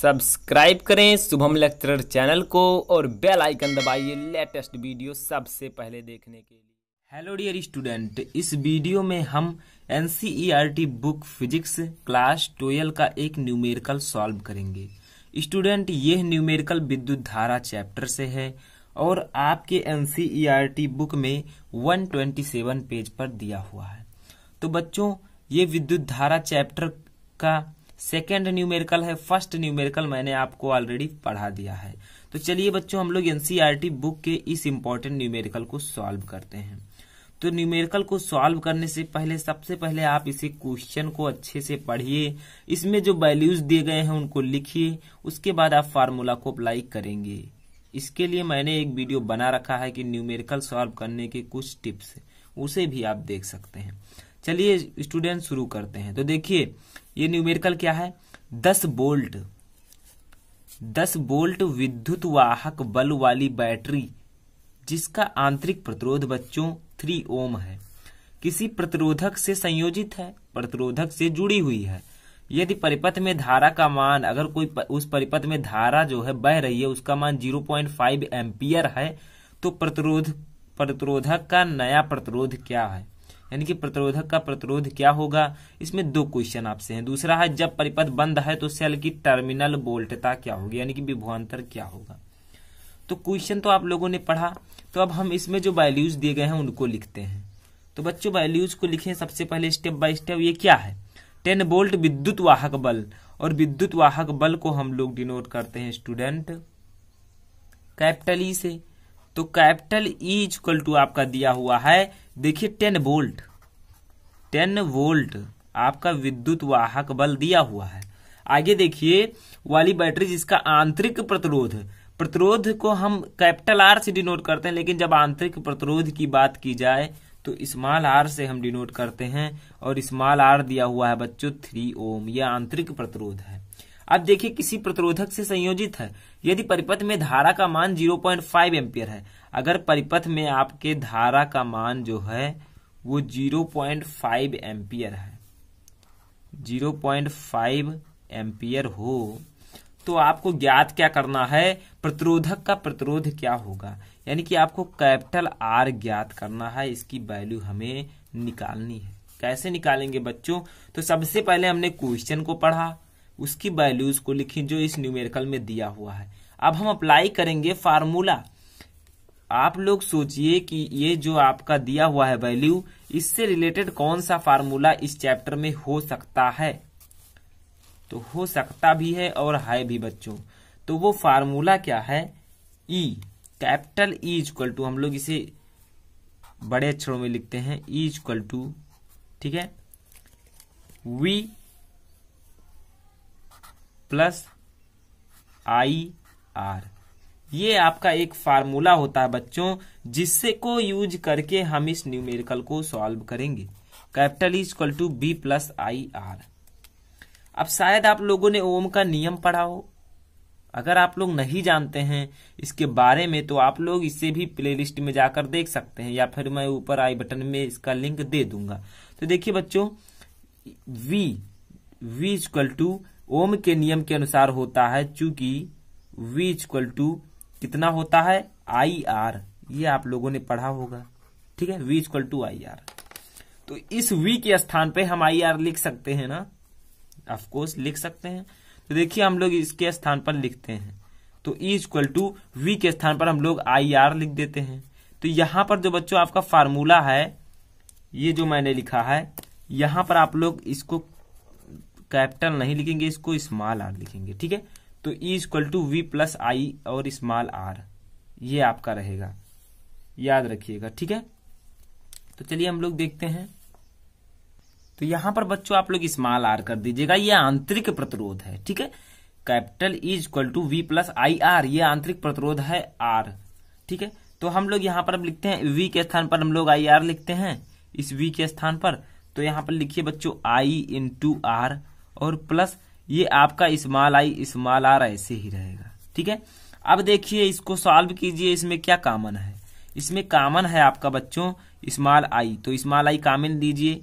subscribe करें Shubham lecturer channel को और बेल आइकन दबाइए लेटेस्ट वीडियो सबसे पहले देखने के लिए हेलो डियर स्टूडेंट इस वीडियो में हम N book physics class twelve का एक न्यूमेरिकल सॉल्व करेंगे स्टूडेंट यह न्यूमेरिकल विद्युत धारा चैप्टर से है और आपके एन बुक e में 127 पेज पर दिया हुआ है तो बच्चों ये विद्युत धारा चैप्टर का सेकेंड न्यूमेरिकल है फर्स्ट न्यूमेरिकल मैंने आपको ऑलरेडी पढ़ा दिया है तो चलिए बच्चों हम लोग एनसीईआरटी बुक e के इस इम्पोर्टेंट न्यूमेरिकल को सॉल्व करते हैं तो न्यूमेरिकल को सॉल्व करने से पहले सबसे पहले आप इसे क्वेश्चन को अच्छे से पढ़िए इसमें जो वैल्यूज दिए गए हैं उनको लिखिए उसके बाद आप फार्मूला को अप्लाई करेंगे इसके लिए मैंने एक वीडियो बना रखा है कि न्यूमेरिकल सॉल्व करने के कुछ टिप्स उसे भी आप देख सकते हैं चलिए स्टूडेंट शुरू करते हैं तो देखिए ये न्यूमेरिकल क्या है दस बोल्ट दस बोल्ट विद्युत वाहक बल वाली बैटरी जिसका आंतरिक प्रतिरोध बच्चों थ्री ओम है किसी प्रतिरोधक से संयोजित है प्रतिरोधक से जुड़ी हुई है यदि परिपथ में धारा का मान अगर कोई उस परिपथ में धारा जो है बह रही है उसका मान 0.5 एम्पियर है तो प्रतिरोध प्रतिरोधक का नया प्रतिरोध क्या है यानी कि प्रतिरोधक का प्रतिरोध क्या होगा इसमें दो क्वेश्चन आपसे हैं दूसरा है जब परिपथ बंद है तो सेल की टर्मिनल बोल्टता क्या होगी यानी कि विभवान्तर क्या होगा तो क्वेश्चन तो आप लोगों ने पढ़ा तो अब हम इसमें जो वैल्यूज दिए गए हैं उनको लिखते हैं तो बच्चों वैल्यूज को लिखे सबसे पहले स्टेप बाय स्टेप ये क्या है टेन बोल्ट विद्युत वाहक बल और विद्युत वाहक बल को हम लोग डिनोट करते हैं स्टूडेंट कैपिटल ई से तो capital E e equal to आपका दिया हुआ है देखिए टेन वोल्ट टेन वोल्ट आपका विद्युत वाहक बल दिया हुआ है आगे देखिए वाली बैटरी जिसका आंतरिक प्रतिरोध प्रतिरोध को हम कैपिटल आर से डिनोट करते हैं लेकिन जब आंतरिक प्रतिरोध की बात की जाए तो स्मॉल आर से हम डिनोट करते हैं और स्मॉल आर दिया हुआ है बच्चों थ्री ओम यह आंतरिक प्रतिरोध है अब देखिए किसी प्रतिरोधक से संयोजित है यदि परिपथ में धारा का मान 0.5 पॉइंट है अगर परिपथ में आपके धारा का मान जो है वो 0.5 पॉइंट एम्पियर है 0.5 पॉइंट एम्पियर हो तो आपको ज्ञात क्या करना है प्रतिरोधक का प्रतिरोध क्या होगा यानी कि आपको कैपिटल आर ज्ञात करना है इसकी वैल्यू हमें निकालनी है कैसे निकालेंगे बच्चों तो सबसे पहले हमने क्वेश्चन को पढ़ा उसकी वैल्यूज को लिखें जो इस न्यूमेरिकल में दिया हुआ है अब हम अप्लाई करेंगे फार्मूला आप लोग सोचिए कि ये जो आपका दिया हुआ है वैल्यू इससे रिलेटेड कौन सा फार्मूला इस चैप्टर में हो सकता है तो हो सकता भी है और है भी बच्चों तो वो फार्मूला क्या है E capital E equal to हम लोग इसे बड़े अक्षरों में लिखते हैं ई इक्वल टू ठीक है वी प्लस आई आर ये आपका एक फार्मूला होता है बच्चों जिससे को यूज करके हम इस न्यूमेरिकल को सॉल्व करेंगे capital is equal to V plus I R अब शायद आप लोगों ने ओम का नियम पढ़ा हो अगर आप लोग नहीं जानते हैं इसके बारे में तो आप लोग इसे भी प्लेलिस्ट में जाकर देख सकते हैं या फिर मैं ऊपर आई बटन में इसका लिंक दे दूंगा तो देखिए बच्चों V V equal to Ohm के नियम के अनुसार होता है चूंकि V इक्वल टू कितना होता है आई आर ये आप लोगों ने पढ़ा होगा ठीक है V equal to I R तो इस V के स्थान पे हम आई आर लिख सकते हैं ना ऑफकोर्स लिख सकते हैं तो देखिए हम लोग इसके स्थान पर लिखते हैं तो E इक्वल टू वी के स्थान पर हम लोग आई आर लिख देते हैं तो यहां पर जो बच्चों आपका फार्मूला है ये जो मैंने लिखा है यहां पर आप लोग इसको कैपिटल नहीं लिखेंगे इसको स्मॉल आर लिखेंगे ठीक है तो E equal to V plus I और स्मॉल आर ये आपका रहेगा याद रखिएगा ठीक है तो चलिए हम लोग देखते हैं तो यहां पर बच्चों आप लोग स्मॉल आर कर दीजिएगा ये आंतरिक प्रतिरोध है ठीक है capital is equal to V plus I R ये आंतरिक प्रतिरोध है आर ठीक है तो हम लोग यहां पर हम लिखते हैं वी के स्थान पर हम लोग आई आर लिखते हैं इस वी के स्थान पर तो यहां पर लिखिए बच्चों आई इंटू आर और प्लस ये आपका इस्माल आई इस्माल आर ऐसे ही रहेगा ठीक है अब देखिए इसको सॉल्व कीजिए इसमें क्या कामन है इसमें कामन है आपका बच्चों इस्माल आई तो इस्माल आई कामिल दीजिए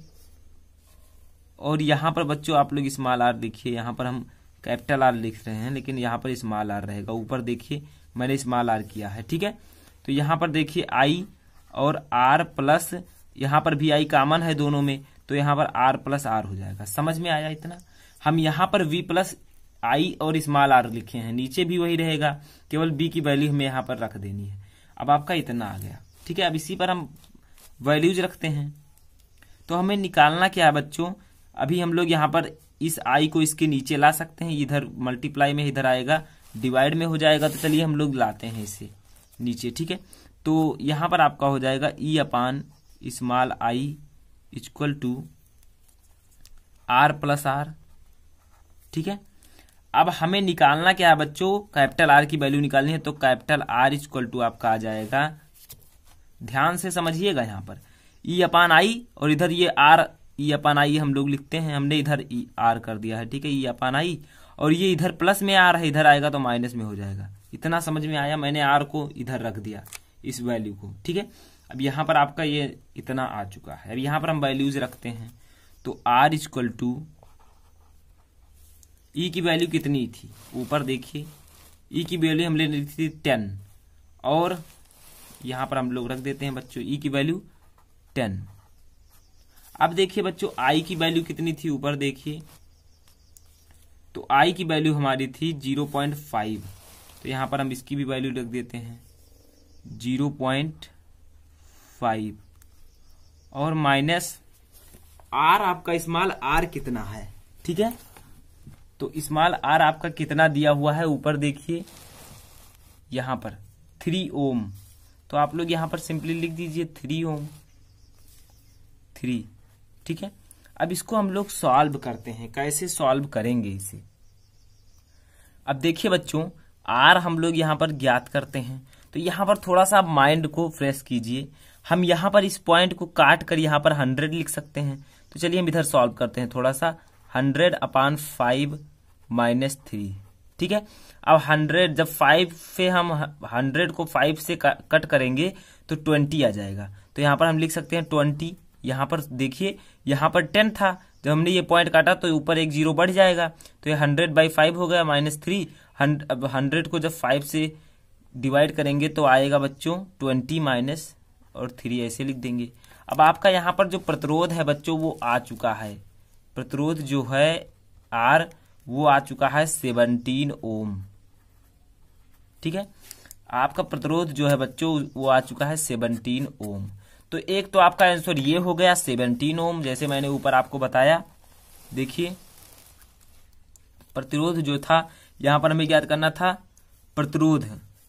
और यहाँ पर बच्चों आप लोग इस्माल आर देखिए यहाँ पर हम कैपिटल आर लिख रहे हैं लेकिन यहाँ पर इस्माल आर रहेगा ऊपर देखिए मैंने इस्माल आर किया है ठीक है तो यहाँ पर देखिए आई और आर प्लस यहाँ पर भी आई कामन है दोनों में तो यहाँ पर आर प्लस आर हो जाएगा समझ में आया इतना हम यहां पर वी प्लस आई और स्मॉल आर लिखे हैं नीचे भी वही रहेगा केवल बी की वैल्यू हमें यहां पर रख देनी है अब आपका इतना आ गया ठीक है अब इसी पर हम वैल्यूज रखते हैं तो हमें निकालना क्या है बच्चों अभी हम लोग यहाँ पर इस आई को इसके नीचे ला सकते हैं इधर मल्टीप्लाई में इधर आएगा डिवाइड में हो जाएगा तो चलिए हम लोग लाते हैं इसे नीचे ठीक है तो यहां पर आपका हो जाएगा E upon small I equal to R plus R ठीक है अब हमें निकालना क्या है बच्चों कैपिटल आर की वैल्यू निकालनी है तो capital R is equal to आपका आ जाएगा ध्यान से समझिएगा यहां पर ई अपान आई और इधर ये आर ई अपान आई हम लोग लिखते हैं हमने इधर ई e, आर कर दिया है ठीक है ई अपान आई और ये इधर प्लस में आ रहा है इधर आएगा तो माइनस में हो जाएगा इतना समझ में आया मैंने आर को इधर रख दिया इस वैल्यू को ठीक है अब यहां पर आपका ये इतना आ चुका है अब यहां पर हम वैल्यूज रखते हैं तो आर इक्वल टू e की वैल्यू कितनी थी ऊपर देखिए ई e की वैल्यू हम ले रही थी टेन और यहाँ पर हम लोग रख देते हैं बच्चों ई e की वैल्यू टेन अब देखिए बच्चों आई की वैल्यू कितनी थी ऊपर देखिए तो आई की वैल्यू हमारी थी जीरो पॉइंट फाइव तो यहाँ पर हम इसकी भी वैल्यू रख देते हैं जीरो पॉइंट फाइव और माइनस आर आपका इस्तेमाल आर कितना है ठीक है तो स्मॉल आर आपका कितना दिया हुआ है ऊपर देखिए यहां पर थ्री ओम तो आप लोग यहां पर सिंपली लिख दीजिए थ्री ओम थ्री ठीक है अब इसको हम लोग सॉल्व करते हैं कैसे सॉल्व करेंगे इसे अब देखिए बच्चों आर हम लोग यहाँ पर ज्ञात करते हैं तो यहाँ पर थोड़ा सा आप माइंड को फ्रेश कीजिए हम यहाँ पर इस पॉइंट को काट कर यहाँ पर हंड्रेड लिख सकते हैं तो चलिए हम इधर सॉल्व करते हैं थोड़ा सा hundred upon five minus three ठीक है अब हंड्रेड जब फाइव से हम हंड्रेड को फाइव से कट करेंगे तो ट्वेंटी आ जाएगा तो यहां पर हम लिख सकते हैं ट्वेंटी यहां पर देखिए यहां पर टेन था जब हमने ये पॉइंट काटा तो ऊपर एक जीरो बढ़ जाएगा तो ये हंड्रेड बाई फाइव हो गया माइनस थ्री अब हंड्रेड को जब फाइव से डिवाइड करेंगे तो आएगा बच्चों ट्वेंटी माइनस और थ्री ऐसे लिख देंगे अब आपका यहां पर जो प्रतिरोध है बच्चों वो आ चुका है प्रतिरोध जो है आर वो आ चुका है सेवनटीन ओम ठीक है आपका प्रतिरोध जो है बच्चों वो आ चुका है सेवनटीन ओम तो एक तो आपका आंसर ये हो गया सेवनटीन ओम जैसे मैंने ऊपर आपको बताया देखिए प्रतिरोध जो था यहां पर हमें याद करना था प्रतिरोध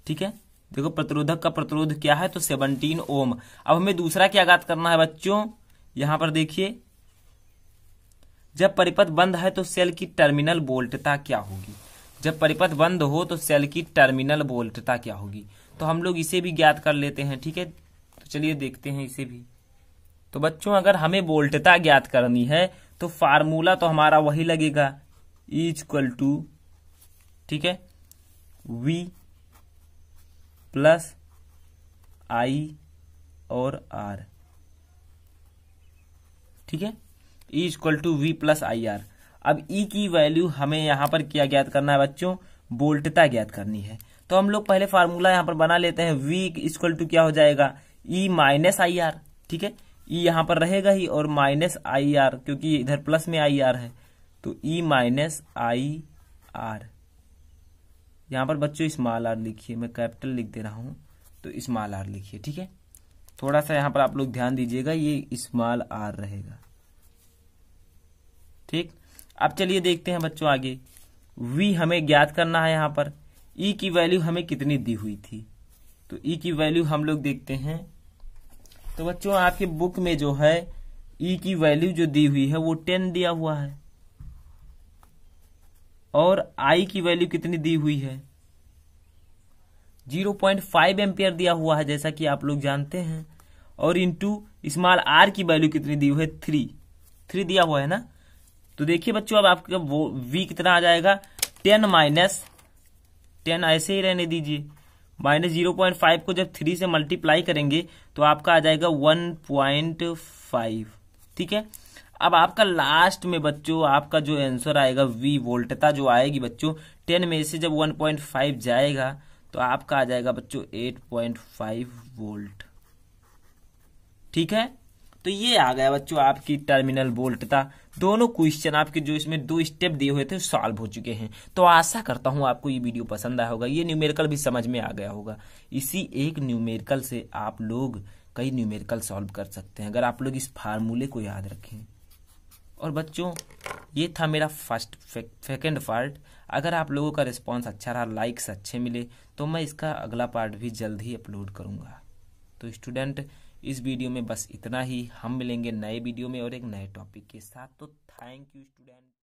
ठीक है देखो प्रतिरोधक का प्रतिरोध क्या है तो सेवनटीन ओम अब हमें दूसरा क्या याद करना है बच्चों यहां पर देखिए जब परिपथ बंद है तो सेल की टर्मिनल बोल्टता क्या होगी जब परिपथ बंद हो तो सेल की टर्मिनल बोल्टता क्या होगी तो हम लोग इसे भी ज्ञात कर लेते हैं ठीक है तो चलिए देखते हैं इसे भी तो बच्चों अगर हमें बोल्टता ज्ञात करनी है तो फार्मूला तो हमारा वही लगेगा इक्वल e टू ठीक है वी प्लस आई और आर ठीक है E equal to V plus I R अब ई e की वैल्यू हमें यहाँ पर क्या ज्ञात करना है बच्चों बोल्टता ज्ञात करनी है तो हम लोग पहले फार्मूला यहाँ पर बना लेते हैं वी इक्वल टू क्या हो जाएगा ई माइनस आई आर ठीक है ई e यहाँ पर रहेगा ही और माइनस आई आर क्योंकि इधर प्लस में आई आर है तो ई माइनस आई आर यहाँ पर बच्चों स्मॉल आर लिखिए मैं कैपिटल लिख दे रहा हूँ तो स्मॉल आर लिखिए ठीक है थोड़ा सा यहाँ पर आप लोग ध्यान दीजिएगा ये स्मॉल आर रहेगा ठीक अब चलिए देखते हैं बच्चों आगे वी हमें ज्ञात करना है यहाँ पर ई e की वैल्यू हमें कितनी दी हुई थी तो ई e की वैल्यू हम लोग देखते हैं तो बच्चों आपके बुक में जो है ई e की वैल्यू जो दी हुई है वो टेन दिया हुआ है और आई की वैल्यू कितनी दी हुई है जीरो पॉइंट फाइव एम्पियर दिया हुआ है जैसा कि आप लोग जानते हैं और इंटू स्मॉल आर की वैल्यू कितनी दी हुई है थ्री थ्री दिया हुआ है ना तो देखिए बच्चों अब आपका वो वी कितना आ जाएगा टेन माइनस टेन ऐसे ही रहने दीजिए माइनस जीरो पॉइंट फाइव को जब थ्री से मल्टीप्लाई करेंगे तो आपका आ जाएगा वन पॉइंट फाइव ठीक है अब आपका लास्ट में बच्चों आपका जो आंसर आएगा वी वोल्टता जो आएगी बच्चों टेन में से जब वन पॉइंट फाइव जाएगा तो आपका आ जाएगा बच्चों एट पॉइंट फाइव वोल्ट ठीक है तो ये आ गया बच्चों आपकी टर्मिनल बोल्ट था दोनों क्वेश्चन आपके जो इसमें दो स्टेप दिए हुए थे सॉल्व हो चुके हैं तो आशा करता हूं आपको ये वीडियो पसंद आया होगा ये न्यूमेरिकल भी समझ में आ गया होगा इसी एक न्यूमेरिकल से आप लोग कई न्यूमेरिकल सॉल्व कर सकते हैं अगर आप लोग इस फार्मूले को याद रखें और बच्चों ये था मेरा फर्स्ट सेकेंड पार्ट अगर आप लोगों का रिस्पॉन्स अच्छा रहा लाइक्स अच्छे मिले तो मैं इसका अगला पार्ट भी जल्द ही अपलोड करूँगा तो स्टूडेंट इस वीडियो में बस इतना ही हम मिलेंगे नए वीडियो में और एक नए टॉपिक के साथ तो थैंक यू स्टूडेंट